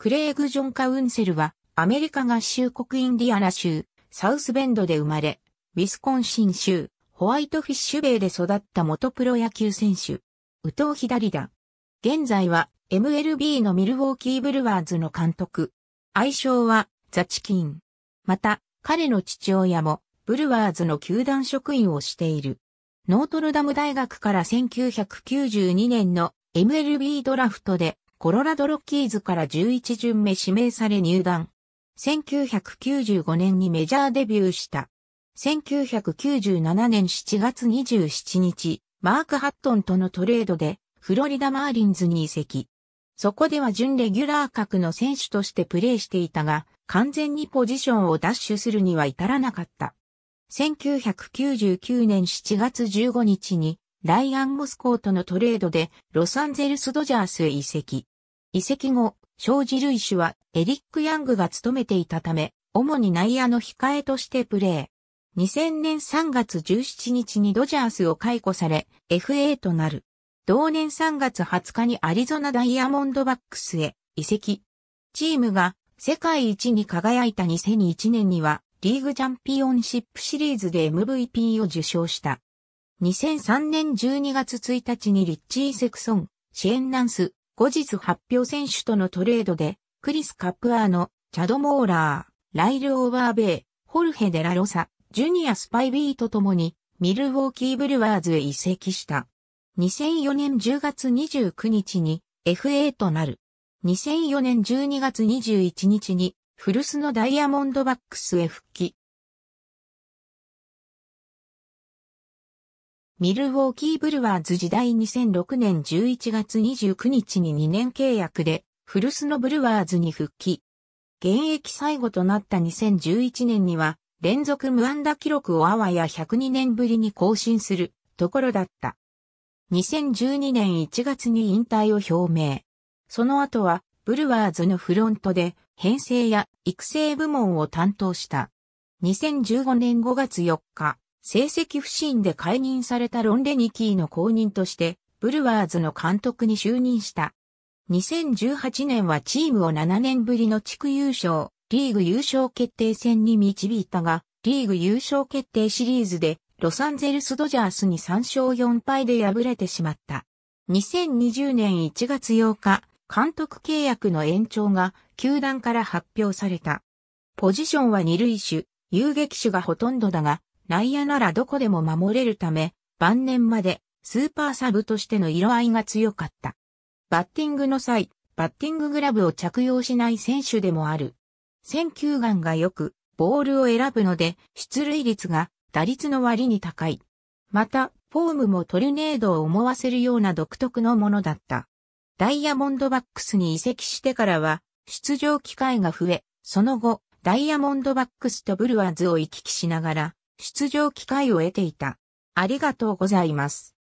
クレイグ・ジョン・カウンセルは、アメリカ合衆国インディアナ州、サウスベンドで生まれ、ウィスコンシン州、ホワイトフィッシュベイで育った元プロ野球選手、宇藤左だ。現在は MLB のミルウォーキーブルワーズの監督。愛称はザチキン。また、彼の父親もブルワーズの球団職員をしている。ノートルダム大学から1992年の MLB ドラフトでコロラドロッキーズから11巡目指名され入団。1995年にメジャーデビューした。1997年7月27日、マーク・ハットンとのトレードで、フロリダ・マーリンズに移籍。そこでは準レギュラー格の選手としてプレーしていたが、完全にポジションを奪取するには至らなかった。1999年7月15日に、ライアン・モスコーとのトレードで、ロサンゼルス・ドジャースへ移籍。移籍後、生じる種はエリック・ヤングが務めていたため、主に内野の控えとしてプレー。2000年3月17日にドジャースを解雇され、FA となる。同年3月20日にアリゾナダイヤモンドバックスへ移籍。チームが世界一に輝いた2001年にはリーグチャンピオンシップシリーズで MVP を受賞した。2003年12月1日にリッチー・セクソン、シェンナンス、後日発表選手とのトレードで、クリス・カップアーノ、チャド・モーラー、ライル・オーバーベイ、ホルヘ・デラ・ロサ、ジュニア・スパイビーと共に、ミルウォーキー・ブルワーズへ移籍した。2004年10月29日に FA となる。2004年12月21日にフルスのダイヤモンドバックスへ復帰。ミルウォーキーブルワーズ時代2006年11月29日に2年契約で、古巣のブルワーズに復帰。現役最後となった2011年には、連続無安打記録をあわや102年ぶりに更新するところだった。2012年1月に引退を表明。その後は、ブルワーズのフロントで、編成や育成部門を担当した。2015年5月4日、成績不振で解任されたロン・レニキーの後任として、ブルワーズの監督に就任した。2018年はチームを7年ぶりの地区優勝、リーグ優勝決定戦に導いたが、リーグ優勝決定シリーズで、ロサンゼルス・ドジャースに3勝4敗で敗れてしまった。2020年1月8日、監督契約の延長が球団から発表された。ポジションは二塁手、遊撃手がほとんどだが、内野ならどこでも守れるため、晩年までスーパーサブとしての色合いが強かった。バッティングの際、バッティンググラブを着用しない選手でもある。選球眼が良く、ボールを選ぶので、出塁率が打率の割に高い。また、フォームもトルネードを思わせるような独特のものだった。ダイヤモンドバックスに移籍してからは、出場機会が増え、その後、ダイヤモンドバックスとブルワーズを行き来しながら、出場機会を得ていた。ありがとうございます。